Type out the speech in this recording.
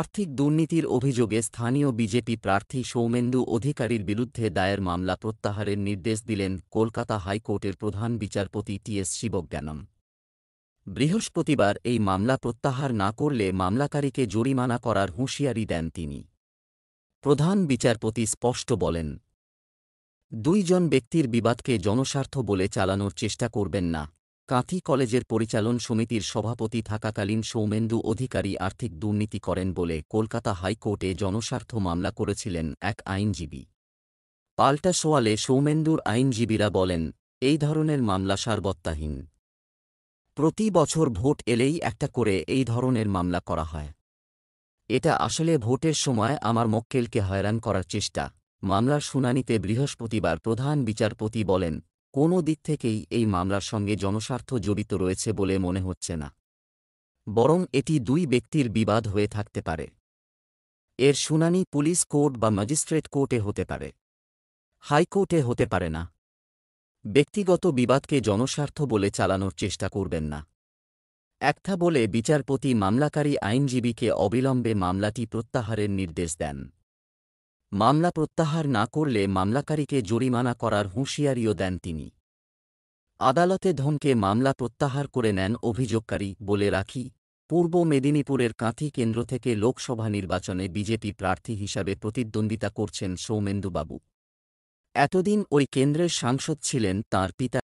আর্থিক দুর্নীতির অভিযোগে স্থানীয় বিজেপি প্রার্থী সৌমেন্দু অধিকারীর বিরুদ্ধে দায়ের মামলা প্রত্যাহারের নির্দেশ দিলেন কলকাতা হাইকোর্টের প্রধান বিচারপতি টিএস শিবজ্ঞানম বৃহস্পতিবার এই মামলা প্রত্যাহার না করলে মামলাকারীকে জরিমানা করার হুঁশিয়ারি দেন তিনি প্রধান বিচারপতি স্পষ্ট বলেন দুইজন ব্যক্তির বিবাদকে জনস্বার্থ বলে চালানোর চেষ্টা করবেন না কাঁথি কলেজের পরিচালন সমিতির সভাপতি থাকাকালীন সৌমেন্দু অধিকারী আর্থিক দুর্নীতি করেন বলে কলকাতা হাইকোর্টে জনস্বার্থ মামলা করেছিলেন এক আইনজীবী পাল্টা সোয়ালে সৌমেন্দুর আইনজীবীরা বলেন এই ধরনের মামলা সারবত্তাহীন প্রতি বছর ভোট এলেই একটা করে এই ধরনের মামলা করা হয় এটা আসলে ভোটের সময় আমার মক্কেলকে হয়রান করার চেষ্টা মামলার শুনানিতে বৃহস্পতিবার প্রধান বিচারপতি বলেন কোনো দিক থেকেই এই মামলার সঙ্গে জনস্বার্থ জড়িত রয়েছে বলে মনে হচ্ছে না বরং এটি দুই ব্যক্তির বিবাদ হয়ে থাকতে পারে এর শুনানি পুলিশ কোর্ট বা ম্যাজিস্ট্রেট কোর্টে হতে পারে হাইকোর্টে হতে পারে না ব্যক্তিগত বিবাদকে জনস্বার্থ বলে চালানোর চেষ্টা করবেন না একথা বলে বিচারপতি মামলাকারী আইনজীবীকে অবিলম্বে মামলাটি প্রত্যাহারের নির্দেশ দেন মামলা প্রত্যাহার না করলে মামলাকারীকে জরিমানা করার হুঁশিয়ারিও দেন তিনি আদালতে ধমকে মামলা প্রত্যাহার করে নেন অভিযোগকারী বলে রাখি পূর্ব মেদিনীপুরের কাঁথি কেন্দ্র থেকে লোকসভা নির্বাচনে বিজেপি প্রার্থী হিসাবে প্রতিদ্বন্দ্বিতা করছেন সৌমেন্দুবাবু এতদিন ওই কেন্দ্রের সাংসদ ছিলেন তার পিতা